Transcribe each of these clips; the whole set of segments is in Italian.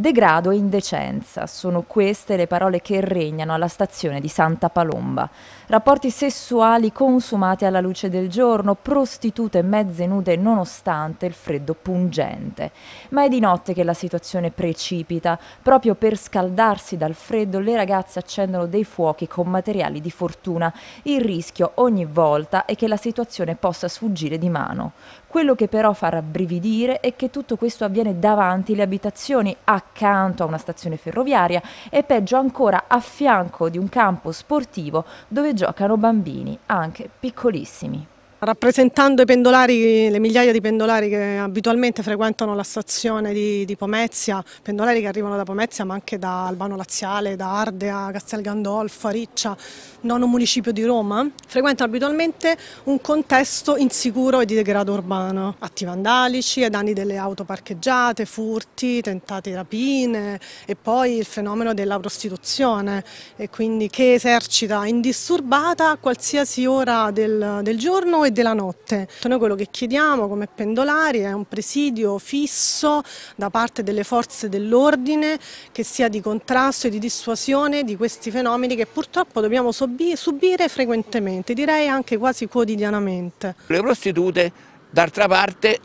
Degrado e indecenza sono queste le parole che regnano alla stazione di Santa Palomba. Rapporti sessuali consumati alla luce del giorno, prostitute mezze nude nonostante il freddo pungente. Ma è di notte che la situazione precipita. Proprio per scaldarsi dal freddo le ragazze accendono dei fuochi con materiali di fortuna. Il rischio ogni volta è che la situazione possa sfuggire di mano. Quello che però fa rabbrividire è che tutto questo avviene davanti le abitazioni a accanto a una stazione ferroviaria e peggio ancora a fianco di un campo sportivo dove giocano bambini, anche piccolissimi. Rappresentando i pendolari, le migliaia di pendolari che abitualmente frequentano la stazione di, di, Pomezia, pendolari che arrivano da Pomezia ma anche da Albano Laziale, da Ardea, Castel Gandolfo, Riccia, nono municipio di Roma, frequentano abitualmente un contesto insicuro e di degrado urbano, atti vandalici, ai danni delle auto parcheggiate, furti, tentate rapine e poi il fenomeno della prostituzione e quindi che esercita indisturbata a qualsiasi ora del, del giorno e della notte. Noi quello che chiediamo come pendolari è un presidio fisso da parte delle forze dell'ordine che sia di contrasto e di dissuasione di questi fenomeni che purtroppo dobbiamo subire frequentemente, direi anche quasi quotidianamente. Le prostitute d'altra parte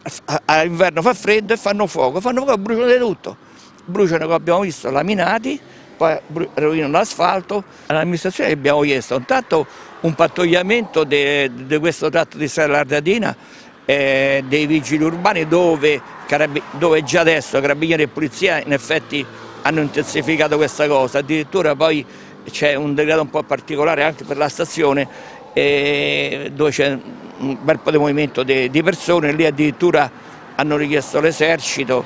all'inverno fa freddo e fanno fuoco, fanno fuoco e bruciano tutto, bruciano come abbiamo visto laminati, poi rovinano l'asfalto. All'amministrazione abbiamo chiesto intanto un pattogliamento di questo tratto di strada Lardadina eh, dei vigili urbani dove, dove già adesso carabinieri e polizia in effetti hanno intensificato questa cosa, addirittura poi c'è un decreto un po' particolare anche per la stazione eh, dove c'è un bel po' di movimento di persone, lì addirittura hanno richiesto l'esercito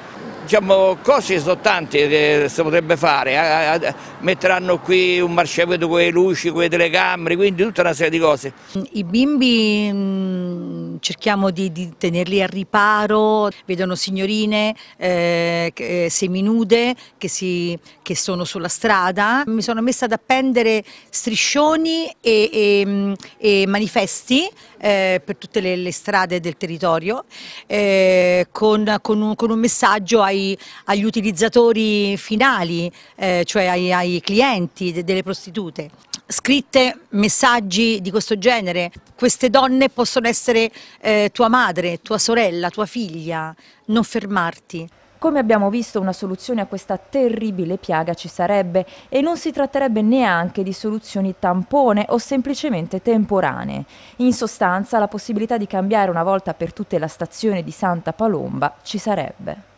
diciamo, cose sono tante che si potrebbe fare, metteranno qui un marciapiede con le luci, con le telecamere, quindi tutta una serie di cose. I bimbi mm, cerchiamo di, di, tenerli al riparo, vedono signorine eh, eh, seminude che, si, che, sono sulla strada. Mi sono messa ad appendere striscioni e, e, mm, e manifesti eh, per tutte le, le, strade del territorio eh, con, con, un, con, un, messaggio ai, agli utilizzatori finali, eh, cioè ai, ai clienti de, delle prostitute scritte messaggi di questo genere. Queste donne possono essere eh, tua madre, tua sorella, tua figlia. Non fermarti. Come abbiamo visto una soluzione a questa terribile piaga ci sarebbe e non si tratterebbe neanche di soluzioni tampone o semplicemente temporanee. In sostanza la possibilità di cambiare una volta per tutte la stazione di Santa Palomba ci sarebbe.